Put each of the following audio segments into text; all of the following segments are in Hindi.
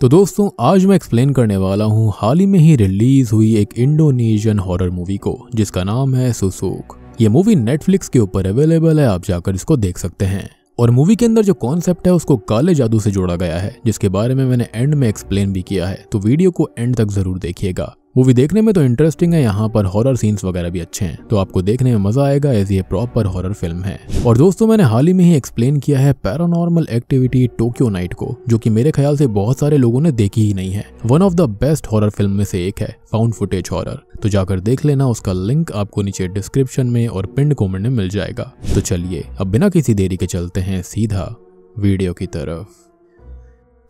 तो दोस्तों आज मैं एक्सप्लेन करने वाला हूँ हाल ही में ही रिलीज हुई एक इंडोनेशियन हॉरर मूवी को जिसका नाम है सुसुक ये मूवी नेटफ्लिक्स के ऊपर अवेलेबल है आप जाकर इसको देख सकते हैं और मूवी के अंदर जो कॉन्सेप्ट है उसको काले जादू से जोड़ा गया है जिसके बारे में मैंने एंड में एक्सप्लेन भी किया है तो वीडियो को एंड तक जरूर देखिएगा मूवी देखने में तो इंटरेस्टिंग है यहाँ पर हॉरर सीन्स वगैरह भी अच्छे हैं तो आपको देखने में मजा आएगा एज ये प्रॉपर हॉरर फिल्म है और दोस्तों मैंने हाल ही में ही एक्सप्लेन किया है पैरानॉर्मल एक्टिविटी टोक्यो नाइट को जो कि मेरे ख्याल से बहुत सारे लोगों ने देखी ही नहीं है one of the best horror film में से एक है फाउंड फुटेज हॉरर तो जाकर देख लेना उसका लिंक आपको नीचे डिस्क्रिप्शन में और पिंड कॉमेंट में मिल जाएगा तो चलिए अब बिना किसी देरी के चलते हैं सीधा वीडियो की तरफ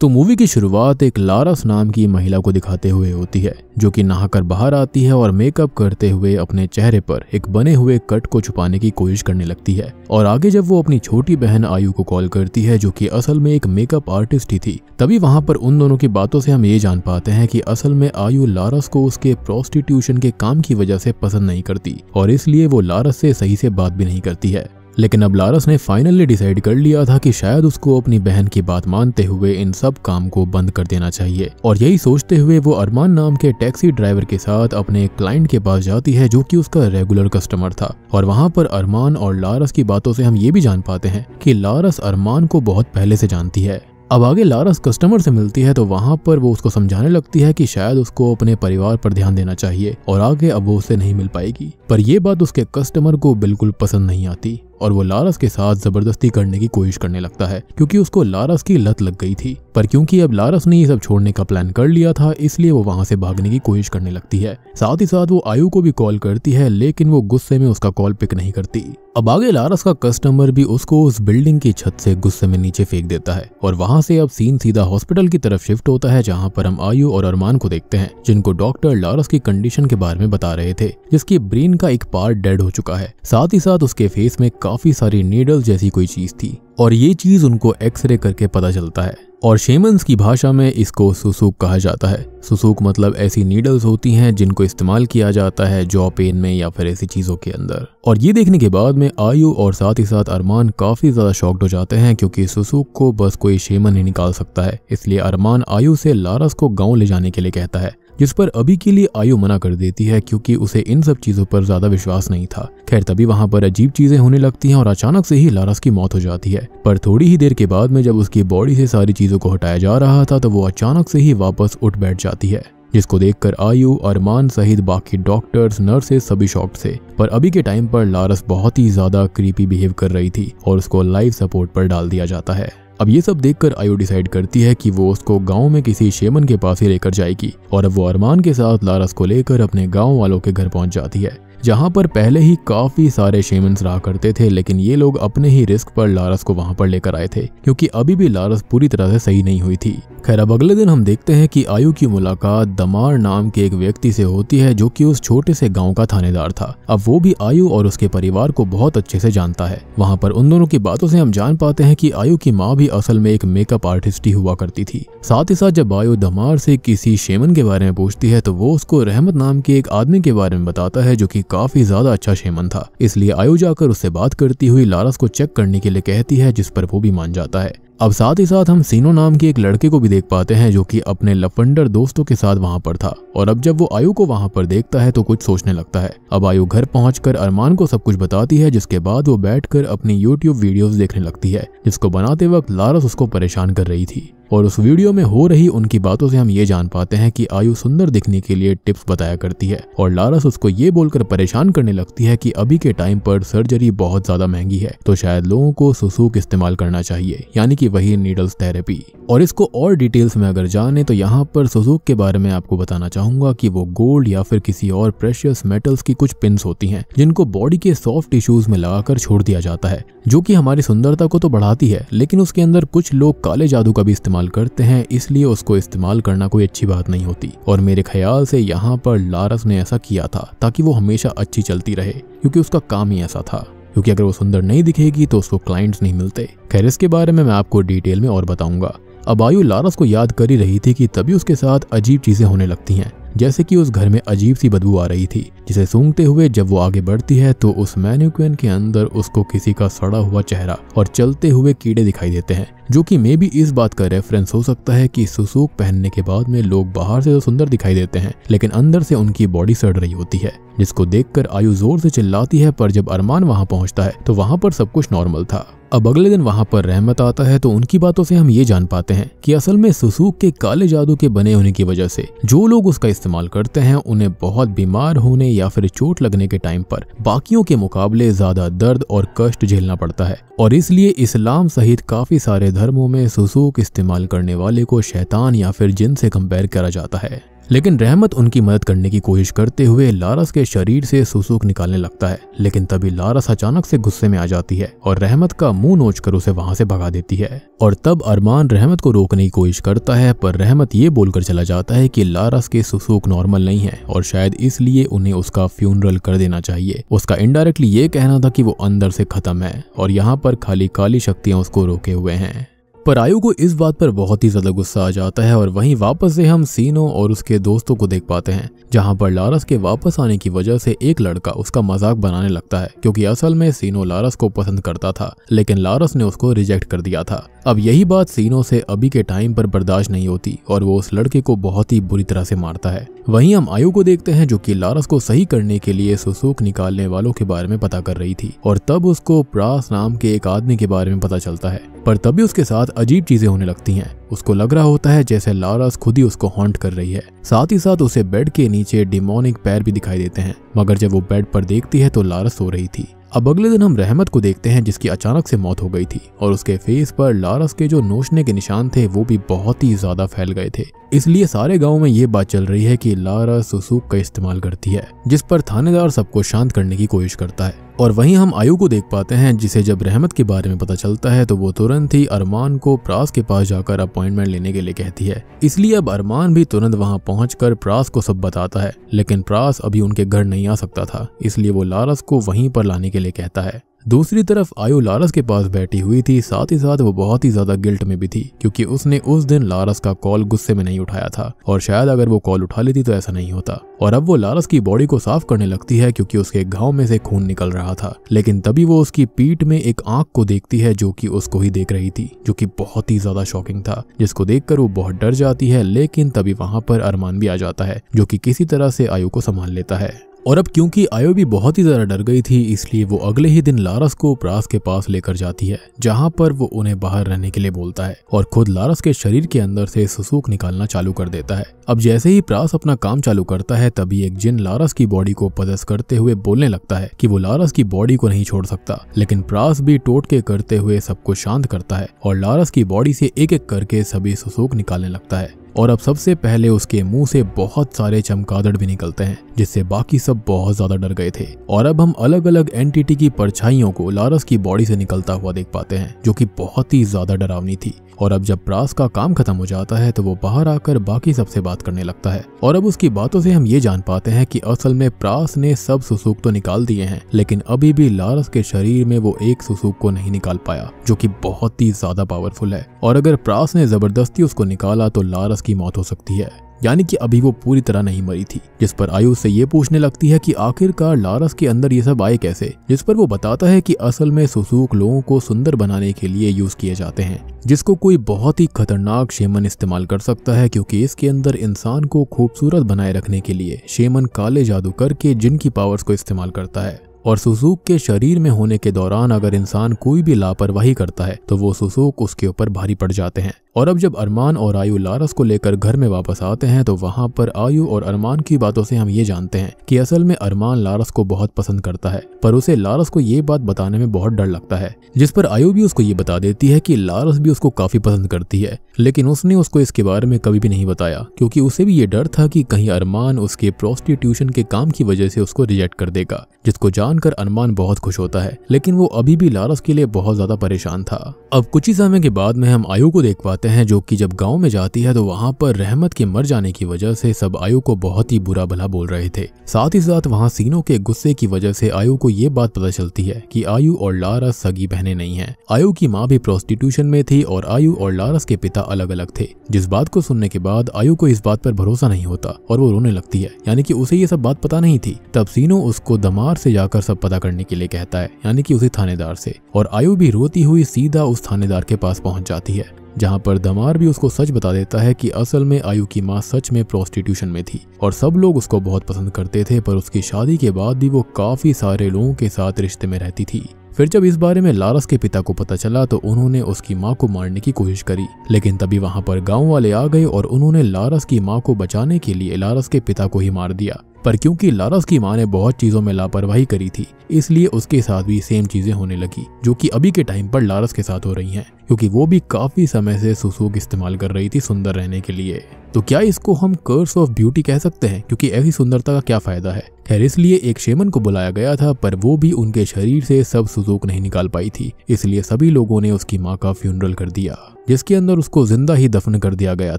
तो मूवी की शुरुआत एक लारस नाम की महिला को दिखाते हुए होती है जो कि नहाकर बाहर आती है और मेकअप करते हुए अपने चेहरे पर एक बने हुए कट को छुपाने की कोशिश करने लगती है और आगे जब वो अपनी छोटी बहन आयु को कॉल करती है जो कि असल में एक मेकअप आर्टिस्ट ही थी तभी वहां पर उन दोनों की बातों से हम ये जान पाते हैं कि असल में आयु लारस को उसके प्रोस्टिट्यूशन के काम की वजह से पसंद नहीं करती और इसलिए वो लारस से सही से बात भी नहीं करती है लेकिन अब लारस ने फाइनली डिसाइड कर लिया था कि शायद उसको अपनी बहन की बात मानते हुए इन सब काम को बंद कर देना चाहिए और यही सोचते हुए वो अरमान नाम के टैक्सी ड्राइवर के साथ अपने क्लाइंट के पास जाती है जो कि उसका रेगुलर कस्टमर था और वहाँ पर अरमान और लारस की बातों से हम ये भी जान पाते हैं कि लारस अरमान को बहुत पहले से जानती है अब आगे लारस कस्टमर से मिलती है तो वहाँ पर वो उसको समझाने लगती है कि शायद उसको अपने परिवार पर ध्यान देना चाहिए और आगे अब वो उसे नहीं मिल पाएगी पर यह बात उसके कस्टमर को बिल्कुल पसंद नहीं आती और वो लारस के साथ जबरदस्ती करने की कोशिश करने लगता है क्योंकि उसको लारस की लत लग गई थी पर क्योंकि अब लारस ने ये सब छोड़ने का प्लान कर लिया था इसलिए वो वहां से भागने की कोशिश करने लगती है साथ ही साथ वो आयु को भी कॉल करती है लेकिन वो गुस्से में उसका कॉल पिक नहीं करती अब आगे लारस का कस्टमर भी उसको उस बिल्डिंग की छत से गुस्से में नीचे फेंक देता है और वहां से अब सीन सीधा हॉस्पिटल की तरफ शिफ्ट होता है जहां पर हम आयु और अरमान को देखते हैं जिनको डॉक्टर लारस की कंडीशन के बारे में बता रहे थे जिसकी ब्रेन का एक पार्ट डेड हो चुका है साथ ही साथ उसके फेस में काफी सारी नीडल जैसी कोई चीज थी और ये चीज उनको एक्सरे करके पता चलता है और शेमंस की भाषा में इसको सुसूक कहा जाता है सुसूक मतलब ऐसी नीडल्स होती हैं जिनको इस्तेमाल किया जाता है जॉ पेन में या फिर ऐसी चीज़ों के अंदर और ये देखने के बाद में आयु और साथ ही साथ अरमान काफ़ी ज़्यादा शॉक्ड हो जाते हैं क्योंकि सुसूक को बस कोई शेमन ही निकाल सकता है इसलिए अरमान आयु से लारस को गाँव ले जाने के लिए कहता है जिस पर अभी के लिए आयु मना कर देती है क्योंकि उसे इन सब चीजों पर ज्यादा विश्वास नहीं था खैर तभी वहां पर अजीब चीजें होने लगती हैं और अचानक से ही लारस की मौत हो जाती है पर थोड़ी ही देर के बाद में जब उसकी बॉडी से सारी चीजों को हटाया जा रहा था तो वो अचानक से ही वापस उठ बैठ जाती है जिसको देखकर आयु अरमान सहित बाकी डॉक्टर्स नर्सेस सभी शॉक्ड थे पर अभी के टाइम पर लारस बहुत ही ज्यादा क्रीपी बिहेव कर रही थी और उसको लाइफ सपोर्ट पर डाल दिया जाता है अब ये सब देखकर आयो डिसाइड करती है कि वो उसको गाँव में किसी शेमन के पास ही लेकर जाएगी और अब वो अरमान के साथ लारस को लेकर अपने गाँव वालों के घर पहुंच जाती है जहाँ पर पहले ही काफी सारे शेमन्स रहा करते थे लेकिन ये लोग अपने ही रिस्क पर लारस को वहाँ पर लेकर आए थे क्योंकि अभी भी लारस पूरी तरह से सही नहीं हुई थी खैर अब अगले दिन हम देखते हैं कि आयु की मुलाकात दमार नाम के एक व्यक्ति से होती है जो कि उस छोटे से गांव का थानेदार था अब वो भी आयु और उसके परिवार को बहुत अच्छे से जानता है वहाँ पर उन दोनों की बातों से हम जान पाते हैं कि आयु की माँ भी असल में एक मेकअप आर्टिस्ट ही हुआ करती थी साथ ही साथ जब आयु दमार से किसी शेमन के बारे में पूछती है तो वो उसको रहमत नाम के एक आदमी के बारे में बताता है जो की काफी ज्यादा अच्छा शेमन था इसलिए आयु जाकर उससे बात करती हुई लारस को चेक करने के लिए कहती है जिस पर वो भी मान जाता है अब साथ ही साथ हम सीनो नाम के एक लड़के को भी देख पाते हैं जो कि अपने लफंडर दोस्तों के साथ वहां पर था और अब जब वो आयु को वहां पर देखता है तो कुछ सोचने लगता है अब आयु घर पहुंचकर अरमान को सब कुछ बताती है जिसके बाद वो बैठकर अपनी यूट्यूब वीडियोस देखने लगती है जिसको बनाते वक्त लारस उसको परेशान कर रही थी और उस वीडियो में हो रही उनकी बातों से हम ये जान पाते हैं कि आयु सुंदर दिखने के लिए टिप्स बताया करती है और लारस उसको ये बोलकर परेशान करने लगती है कि अभी के टाइम पर सर्जरी बहुत ज्यादा महंगी है तो शायद लोगों को सुसूक इस्तेमाल करना चाहिए यानी कि वही नीडल्स थेरेपी और इसको और डिटेल्स में अगर जाने तो यहाँ पर सुसूक के बारे में आपको बताना चाहूंगा कि वो गोल्ड या फिर किसी और प्रेशियस मेटल्स की कुछ पिंस होती हैं जिनको बॉडी के सॉफ्ट टिश्यूज में लगाकर छोड़ दिया जाता है जो कि हमारी सुंदरता को तो बढ़ाती है लेकिन उसके अंदर कुछ लोग काले जादू का भी इस्तेमाल इस्तेमाल करते हैं इसलिए उसको इस्तेमाल करना कोई अच्छी बात नहीं होती और मेरे ख्याल से यहाँ पर लारस ने ऐसा किया था ताकि वो हमेशा अच्छी चलती रहे क्योंकि उसका काम ही ऐसा था क्योंकि अगर वो सुंदर नहीं दिखेगी तो उसको क्लाइंट्स नहीं मिलते खैर इसके बारे में मैं आपको डिटेल में और बताऊंगा अब आयु लारस को याद कर ही रही थी कि तभी उसके साथ अजीब चीजें होने लगती हैं जैसे कि उस घर में अजीब सी बदबू आ रही थी जिसे सूंघते हुए जब वो आगे बढ़ती है तो उस मैन्यूक्वेन के अंदर उसको किसी का सड़ा हुआ चेहरा और चलते हुए कीड़े दिखाई देते हैं जो कि मे भी इस बात का रेफरेंस हो सकता है कि सुसूक पहनने के बाद में लोग बाहर से तो सुंदर दिखाई देते हैं लेकिन अंदर से उनकी बॉडी सड़ रही होती है जिसको देखकर आयु जोर से चिल्लाती है पर जब अरमान वहां पहुंचता है तो वहां पर सब कुछ नॉर्मल था अब अगले दिन वहां पर रहमत आता है तो उनकी बातों से हम ये जान पाते हैं कि असल में सुसूक के काले जादू के बने होने की वजह से जो लोग उसका इस्तेमाल करते हैं उन्हें बहुत बीमार होने या फिर चोट लगने के टाइम पर बाकियों के मुकाबले ज्यादा दर्द और कष्ट झेलना पड़ता है और इसलिए इस्लाम सहित काफी सारे धर्मों में सुसूक इस्तेमाल करने वाले को शैतान या फिर जिन से कंपेयर करा जाता है लेकिन रहमत उनकी मदद करने की कोशिश करते हुए लारस के शरीर से सुसूक निकालने लगता है लेकिन तभी लारस अचानक से गुस्से में आ जाती है और रहमत का मुंह नोच कर उसे वहां से भगा देती है और तब अरमान रहमत को रोकने की कोशिश करता है पर रहमत ये बोलकर चला जाता है कि लारस के सुसूक नॉर्मल नहीं है और शायद इसलिए उन्हें उसका फ्यूनरल कर देना चाहिए उसका इनडायरेक्टली ये कहना था कि वो अंदर से खत्म है और यहाँ पर खाली काली शक्तियां उसको रोके हुए हैं पर आयु को इस बात पर बहुत ही ज्यादा गुस्सा आ जाता है और वहीं वापस से हम सीनो और उसके दोस्तों को देख पाते हैं जहां पर लारस के वापस आने की वजह से एक लड़का उसका मजाक बनाने लगता है क्योंकि असल में सीनो लारस को पसंद करता था लेकिन लारस ने उसको रिजेक्ट कर दिया था अब यही बात सीनो से अभी के टाइम पर बर्दाश्त नहीं होती और वो उस लड़के को बहुत ही बुरी तरह से मारता है वहीं हम आयु को देखते हैं जो कि लारस को सही करने के लिए सुसूक निकालने वालों के बारे में पता कर रही थी और तब उसको प्रास नाम के एक आदमी के बारे में पता चलता है पर तभी उसके साथ अजीब चीजें होने लगती हैं उसको लग रहा होता है जैसे लारास खुद ही उसको हॉन्ट कर रही है साथ ही साथ उसे बेड के नीचे डिमोनिक पैर भी दिखाई देते हैं मगर जब वो बेड पर देखती है तो लारस सो रही थी अब अगले दिन हम रहमत को देखते हैं जिसकी अचानक से मौत हो गई थी और उसके फेस पर लारस के जो नोचने के निशान थे वो भी बहुत ही ज्यादा फैल गए थे इसलिए सारे गांव में ये बात चल रही है कि लारस सुसूक का इस्तेमाल करती है जिस पर थानेदार सबको शांत करने की कोशिश करता है और वहीं हम आयु को देख पाते हैं जिसे जब रहमत के बारे में पता चलता है तो वो तुरंत ही अरमान को प्रास के पास जाकर अपॉइंटमेंट लेने के लिए कहती है इसलिए अब अरमान भी तुरंत वहां पहुंचकर प्रास को सब बताता है लेकिन प्रास अभी उनके घर नहीं आ सकता था इसलिए वो लारस को वहीं पर लाने के लिए कहता है दूसरी तरफ आयो लारस के पास बैठी हुई थी साथ ही साथ वो बहुत ही ज्यादा गिल्ट में भी थी क्योंकि उसने उस दिन लारस का कॉल गुस्से में नहीं उठाया था और शायद अगर वो कॉल उठा लेती तो ऐसा नहीं होता और अब वो लारस की बॉडी को साफ करने लगती है क्योंकि उसके घाव में से खून निकल रहा था लेकिन तभी वो उसकी पीठ में एक आंख को देखती है जो कि उसको ही देख रही थी जो कि बहुत ही ज्यादा शॉकिंग था जिसको देखकर वो बहुत डर जाती है लेकिन तभी वहां पर अरमान भी आ जाता है जो कि किसी तरह से आयु को संभाल लेता है और अब क्योंकि आयो भी बहुत ही ज्यादा डर गई थी इसलिए वो अगले ही दिन लारस को प्रास के पास लेकर जाती है जहाँ पर वो उन्हें बाहर रहने के लिए बोलता है और खुद लारस के शरीर के अंदर से सुसूक निकालना चालू कर देता है अब जैसे ही प्रास अपना काम चालू करता है तभी एक जिन लारस की बॉडी को पदस करते हुए बोलने लगता है की वो लारस की बॉडी को नहीं छोड़ सकता लेकिन प्रास भी टोट के करते हुए सबको शांत करता है और लारस की बॉडी से एक एक करके सभी सुसूक निकालने लगता है और अब सबसे पहले उसके मुंह से बहुत सारे चमकादड़ भी निकलते हैं जिससे बाकी सब बहुत ज्यादा डर गए थे और अब हम अलग अलग एंटिटी की परछाइयों को लारस की बॉडी से निकलता हुआ देख पाते हैं जो कि बहुत ही ज्यादा डरावनी थी और अब जब प्रास का काम खत्म हो जाता है तो वो बाहर आकर बाकी सबसे बात करने लगता है और अब उसकी बातों से हम ये जान पाते हैं कि असल में प्रास ने सब सुसूक तो निकाल दिए हैं लेकिन अभी भी लारस के शरीर में वो एक सुसूक को नहीं निकाल पाया जो की बहुत ही ज्यादा पावरफुल है और अगर प्रास ने जबरदस्ती उसको निकाला तो लारस की मौत हो सकती है यानी कि अभी वो पूरी तरह नहीं मरी थी जिस पर आयु से ये पूछने लगती है कि आखिरकार लारस के अंदर ये सब आए कैसे जिस पर वो बताता है कि असल में सुसूक लोगों को सुंदर बनाने के लिए यूज किए जाते हैं जिसको कोई बहुत ही खतरनाक शेमन इस्तेमाल कर सकता है क्योंकि इसके अंदर इंसान को खूबसूरत बनाए रखने के लिए शेमन काले जादू करके जिनकी पावर्स को इस्तेमाल करता है और सुसूक के शरीर में होने के दौरान अगर इंसान कोई भी लापरवाही करता है तो वो सुसूक उसके ऊपर भारी पड़ जाते हैं और अब जब अरमान और आयु लारस को लेकर घर में वापस आते हैं तो वहाँ पर आयु और अरमान की बातों से हम ये जानते हैं कि असल में अरमान लारस को बहुत पसंद करता है पर उसे लारस को ये बात बताने में बहुत डर लगता है जिस पर आयु भी उसको ये बता देती है कि लारस भी उसको काफी पसंद करती है लेकिन उसने उसको इसके बारे में कभी भी नहीं बताया क्योंकि उसे भी ये डर था कि कहीं अरमान उसके प्रोस्टिट्यूशन के काम की वजह से उसको रिजेक्ट कर देगा जिसको जानकर अरमान बहुत खुश होता है लेकिन वो अभी भी लारस के लिए बहुत ज्यादा परेशान था अब कुछ ही समय के बाद में हम आयु को देख पाते जाते हैं जो कि जब गांव में जाती है तो वहां पर रहमत के मर जाने की वजह से सब आयु को बहुत ही बुरा भला बोल रहे थे साथ ही साथ वहां सीनों के गुस्से की वजह से आयु को ये बात पता चलती है कि आयु और लारस सगी बहने नहीं है आयु की माँ भी प्रोस्टिट्यूशन में थी और आयु और लारस के पिता अलग अलग थे जिस बात को सुनने के बाद आयु को इस बात पर भरोसा नहीं होता और वो रोने लगती है यानी कि उसे ये सब बात पता नहीं थी तब सीनो उसको दमार से जाकर सब पता करने के लिए कहता है यानी कि उसे थानेदार से और आयु भी रोती हुई सीधा उस थानेदार के पास पहुंच जाती है जहां पर दमार भी उसको सच बता देता है कि असल में आयु की माँ सच में प्रोस्टिट्यूशन में थी और सब लोग उसको बहुत पसंद करते थे पर उसकी शादी के बाद भी वो काफी सारे लोगों के साथ रिश्ते में रहती थी फिर जब इस बारे में लारस के पिता को पता चला तो उन्होंने उसकी माँ को मारने की कोशिश करी लेकिन तभी वहाँ पर गाँव वाले आ गए और उन्होंने लारस की माँ को बचाने के लिए लारस के पिता को ही मार दिया पर क्योंकि लारस की माँ ने बहुत चीजों में लापरवाही करी थी इसलिए उसके साथ भी सेम चीजें होने लगी जो कि अभी के टाइम पर लारस के साथ हो रही हैं क्योंकि वो भी काफी समय से सुसूक इस्तेमाल कर रही थी सुंदर रहने के लिए तो क्या इसको हम कर्स ऑफ ब्यूटी कह सकते हैं क्योंकि ऐसी सुंदरता का क्या फायदा है खैर इसलिए एक शेमन को बुलाया गया था पर वो भी उनके शरीर से सब सुजूक नहीं निकाल पाई थी इसलिए सभी लोगों ने उसकी माँ का फ्यूनरल कर दिया जिसके अंदर उसको जिंदा ही दफन कर दिया गया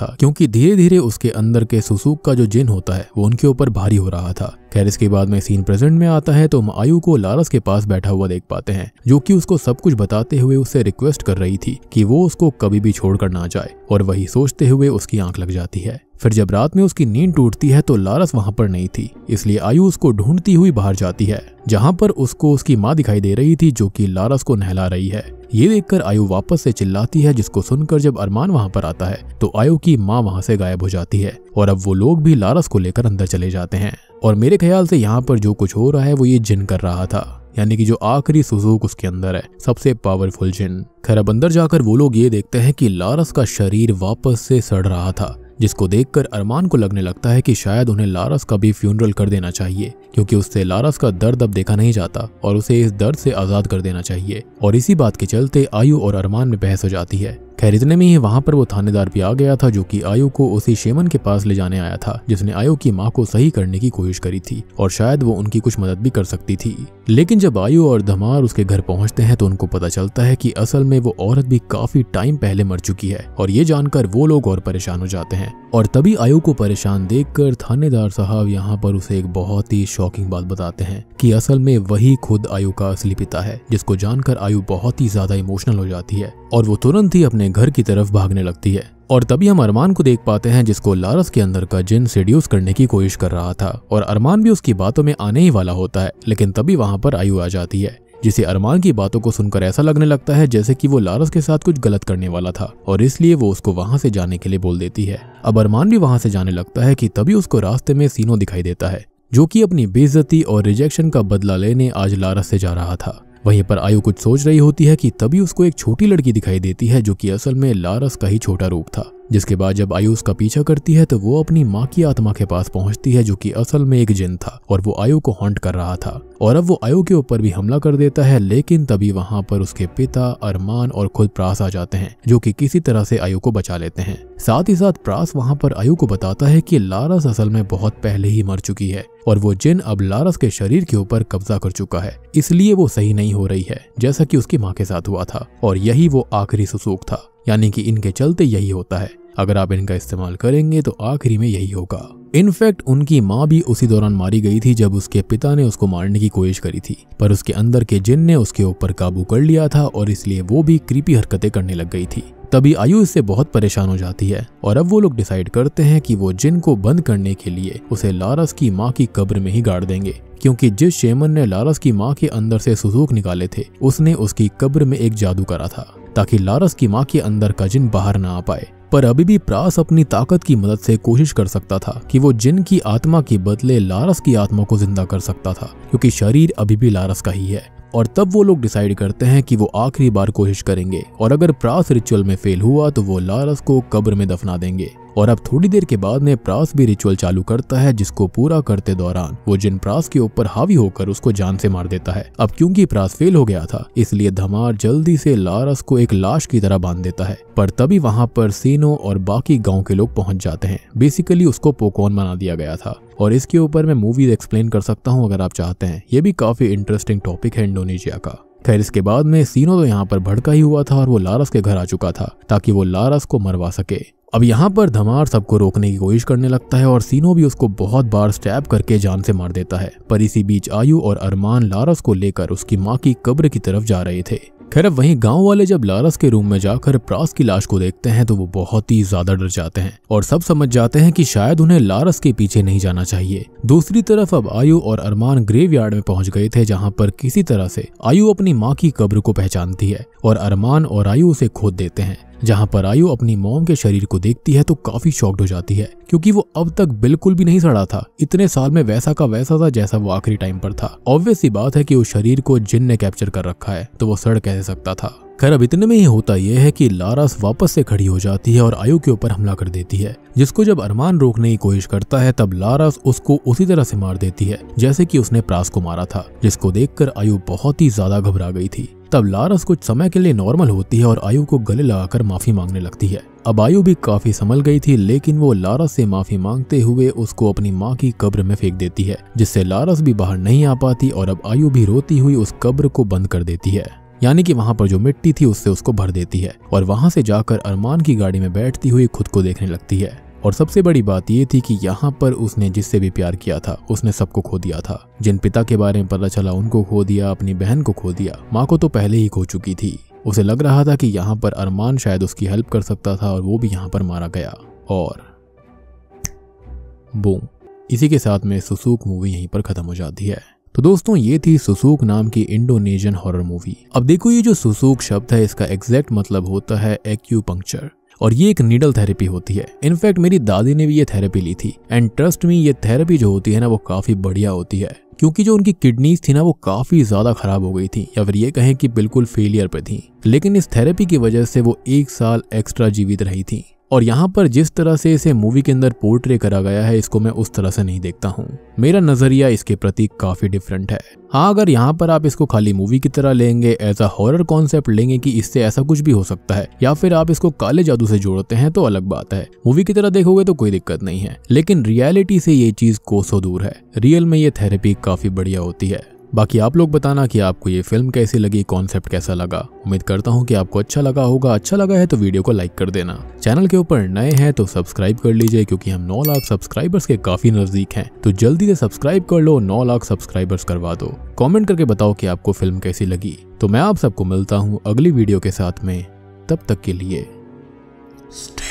था क्योंकि धीरे धीरे उसके अंदर के सुसूक का जो जिन होता है वो उनके ऊपर भारी हो रहा था खैर इसके बाद में सीन प्रेजेंट में आता है तो आयु को लारस के पास बैठा हुआ देख पाते हैं जो कि उसको सब कुछ बताते हुए उससे रिक्वेस्ट कर रही थी कि वो उसको कभी भी छोड़कर ना जाए और वही सोचते हुए उसकी आंख लग जाती है फिर जब रात में उसकी नींद टूटती है तो लारस वहां पर नहीं थी इसलिए आयु उसको ढूंढती हुई बाहर जाती है जहां पर उसको उसकी माँ दिखाई दे रही थी जो कि लारस को नहला रही है ये देखकर आयु वापस से चिल्लाती है जिसको सुनकर जब अरमान वहां पर आता है तो आयु की माँ वहां से गायब हो जाती है और अब वो लोग भी लारस को लेकर अंदर चले जाते हैं और मेरे ख्याल से यहाँ पर जो कुछ हो रहा है वो ये जिन कर रहा था यानी कि जो आखिरी सुजूक उसके अंदर है सबसे पावरफुल जिन खैर अब अंदर जाकर वो लोग ये देखते हैं कि लारस का शरीर वापस से सड़ रहा था जिसको देखकर अरमान को लगने लगता है कि शायद उन्हें लारस का भी फ्यूनरल कर देना चाहिए क्योंकि उससे लारस का दर्द अब देखा नहीं जाता और उसे इस दर्द से आजाद कर देना चाहिए और इसी बात के चलते आयु और अरमान में बहस हो जाती है खैर इतने में ही वहां पर वो थानेदार भी आ गया था जो कि आयो को उसी शेमन के पास ले जाने आया था जिसने आयो की माँ को सही करने की कोशिश करी थी और शायद वो उनकी कुछ मदद भी कर सकती थी लेकिन जब आयो और धमार उसके घर पहुंचते हैं तो उनको पता चलता है कि असल में वो औरत भी काफी टाइम पहले मर चुकी है और ये जानकर वो लोग और परेशान हो जाते हैं और तभी आयो को परेशान देख थानेदार साहब यहाँ पर उसे एक बहुत ही शॉकिंग बात बताते हैं की असल में वही खुद आयु का असली पिता है जिसको जानकर आयु बहुत ही ज्यादा इमोशनल हो जाती है और वो तुरंत ही अपने अपने घर की तरफ भागने लगती है और तभी हम अरमान को देख पाते हैं जिसको लारस के अंदर का जिन सेड्यूस करने की कोशिश कर रहा था और अरमान भी उसकी बातों में आने ही वाला होता है लेकिन तभी वहां पर आयु आ जाती है जिसे अरमान की बातों को सुनकर ऐसा लगने लगता है जैसे कि वो लारस के साथ कुछ गलत करने वाला था और इसलिए वो उसको वहां से जाने के लिए बोल देती है अब अरमान भी वहां से जाने लगता है कि तभी उसको रास्ते में सीनो दिखाई देता है जो कि अपनी बेइज्जती और रिजेक्शन का बदला लेने आज लारस से जा रहा था वहीं पर आयु कुछ सोच रही होती है कि तभी उसको एक छोटी लड़की दिखाई देती है जो कि असल में लारस का ही छोटा रूप था जिसके बाद जब आयु उसका पीछा करती है तो वो अपनी माँ की आत्मा के पास पहुंचती है जो कि असल में एक जिन था और वो आयु को हॉन्ट कर रहा था और अब वो आयु के ऊपर भी हमला कर देता है लेकिन तभी वहां पर उसके पिता अरमान और खुद प्रास आ जाते हैं जो कि किसी तरह से आयु को बचा लेते हैं साथ ही साथ प्रास वहां पर आयु को बताता है कि लारस असल में बहुत पहले ही मर चुकी है और वो जिन अब लारस के शरीर के ऊपर कब्जा कर चुका है इसलिए वो सही नहीं हो रही है जैसा कि उसकी माँ के साथ हुआ था और यही वो आखिरी सुसूक था यानी कि इनके चलते यही होता है अगर आप इनका इस्तेमाल करेंगे तो आखिरी में यही होगा इनफैक्ट उनकी माँ भी उसी दौरान मारी गई थी जब उसके पिता ने उसको मारने की कोशिश करी थी पर उसके अंदर के जिन ने उसके ऊपर काबू कर लिया था और इसलिए वो भी कृपी हरकतें करने लग गई थी तभी आयु इससे बहुत परेशान हो जाती है और अब वो लोग डिसाइड करते हैं कि वो जिन को बंद करने के लिए उसे लारस की माँ की कब्र में ही गाड़ देंगे क्योंकि जिस शेमन ने लारस की माँ के अंदर से सुजूक निकाले थे उसने उसकी कब्र में एक जादू करा था ताकि लारस की माँ के अंदर का जिन बाहर ना आ पाए पर अभी भी प्रास अपनी ताकत की मदद से कोशिश कर सकता था कि वो जिन की आत्मा के बदले लारस की आत्मा को जिंदा कर सकता था क्योंकि शरीर अभी भी लारस का ही है और तब वो लोग डिसाइड करते हैं कि वो आखिरी बार कोशिश करेंगे और अगर प्रास रिचुअल में फेल हुआ तो वो लारस को कब्र में दफना देंगे और अब थोड़ी देर के बाद में प्रास भी रिचुअल चालू करता है जिसको पूरा करते दौरान वो जिन प्रास के ऊपर हावी होकर उसको जान से मार देता है अब क्योंकि प्रास फेल हो गया था इसलिए धमार जल्दी से लारस को एक लाश की तरह बांध देता है पर तभी वहाँ पर सीनो और बाकी गाँव के लोग पहुंच जाते हैं बेसिकली उसको पोकॉन बना दिया गया था और इसके ऊपर मैं मूवीज एक्सप्लेन कर सकता हूँ अगर आप चाहते हैं ये भी काफी इंटरेस्टिंग टॉपिक है इंडोनेशिया का खैर इसके बाद में सीनो तो यहाँ पर भड़का ही हुआ था और वो लारस के घर आ चुका था ताकि वो लारस को मरवा सके अब यहाँ पर धमार सबको रोकने की कोशिश करने लगता है और सीनो भी उसको बहुत बार स्टैप करके जान से मार देता है पर इसी बीच आयु और अरमान लारस को लेकर उसकी माँ की कब्र की तरफ जा रहे थे खैर वही वहीं गांव वाले जब लारस के रूम में जाकर प्रास की लाश को देखते हैं तो वो बहुत ही ज्यादा डर जाते हैं और सब समझ जाते हैं कि शायद उन्हें लारस के पीछे नहीं जाना चाहिए दूसरी तरफ अब आयु और अरमान ग्रेवयार्ड में पहुंच गए थे जहां पर किसी तरह से आयु अपनी माँ की कब्र को पहचानती है और अरमान और आयु उसे खोद देते हैं जहां पर आयु अपनी मोम के शरीर को देखती है तो काफी शॉक्ड हो जाती है क्योंकि वो अब तक बिल्कुल भी नहीं सड़ा था इतने साल में वैसा का वैसा था जैसा वो आखिरी टाइम पर था ऑब्वियस सी बात है कि उस शरीर को जिन ने कैप्चर कर रखा है तो वो सड़ कैसे सकता था खैर अब इतने में ही होता यह है कि लारास वापस से खड़ी हो जाती है और आयु के ऊपर हमला कर देती है जिसको जब अरमान रोकने की कोशिश करता है तब लारास उसको उसी तरह से मार देती है जैसे कि उसने प्रास को मारा था जिसको देखकर आयु बहुत ही ज्यादा घबरा गई थी तब लारस कुछ समय के लिए नॉर्मल होती है और आयु को गले लगाकर माफी मांगने लगती है अब आयु भी काफी संभल गई थी लेकिन वो लारस से माफी मांगते हुए उसको अपनी माँ की कब्र में फेंक देती है जिससे लारस भी बाहर नहीं आ पाती और अब आयु भी रोती हुई उस कब्र को बंद कर देती है यानी कि वहां पर जो मिट्टी थी उससे उसको भर देती है और वहां से जाकर अरमान की गाड़ी में बैठती हुई खुद को देखने लगती है और सबसे बड़ी बात यह थी कि यहाँ पर उसने जिससे भी प्यार किया था उसने सबको खो दिया था जिन पिता के बारे में पता चला उनको खो दिया अपनी बहन को खो दिया माँ को तो पहले ही खो चुकी थी उसे लग रहा था कि यहाँ पर अरमान शायद उसकी हेल्प कर सकता था और वो भी यहाँ पर मारा गया और बूम इसी के साथ में सुसूक मूवी यहीं पर खत्म हो जाती है तो दोस्तों ये थी सुसूक नाम की इंडोनेशियन हॉरर मूवी अब देखो ये जो सुसूक शब्द है इसका एग्जैक्ट मतलब होता है एक्यूपंक्चर और ये एक नीडल थेरेपी होती है इनफैक्ट मेरी दादी ने भी ये थेरेपी ली थी एंड ट्रस्ट में ये थेरेपी जो होती है ना वो काफी बढ़िया होती है क्योंकि जो उनकी किडनीज थी ना वो काफी ज्यादा खराब हो गई थी या फिर ये कहें कि बिल्कुल फेलियर पे थी लेकिन इस थेरेपी की वजह से वो एक साल एक्स्ट्रा जीवित रही थी और यहाँ पर जिस तरह से इसे मूवी के अंदर पोर्ट्रे करा गया है इसको मैं उस तरह से नहीं देखता हूँ मेरा नजरिया इसके प्रति काफी डिफरेंट है हाँ अगर यहाँ पर आप इसको खाली मूवी की तरह लेंगे एज अ हॉरर कॉन्सेप्ट लेंगे कि इससे ऐसा कुछ भी हो सकता है या फिर आप इसको काले जादू से जोड़ते हैं तो अलग बात है मूवी की तरह देखोगे तो कोई दिक्कत नहीं है लेकिन रियलिटी से ये चीज कोसो दूर है रियल में ये थेरेपी काफी बढ़िया होती है बाकी आप लोग बताना कि आपको ये फिल्म कैसी लगी कॉन्सेप्ट कैसा लगा उम्मीद करता हूँ कि आपको अच्छा लगा होगा अच्छा लगा है तो वीडियो को लाइक कर देना चैनल के ऊपर नए हैं तो सब्सक्राइब कर लीजिए क्योंकि हम नौ लाख सब्सक्राइबर्स के काफी नजदीक हैं तो जल्दी से सब्सक्राइब कर लो नौ लाख सब्सक्राइबर्स करवा दो कॉमेंट करके बताओ की आपको फिल्म कैसी लगी तो मैं आप सबको मिलता हूँ अगली वीडियो के साथ में तब तक के लिए Stay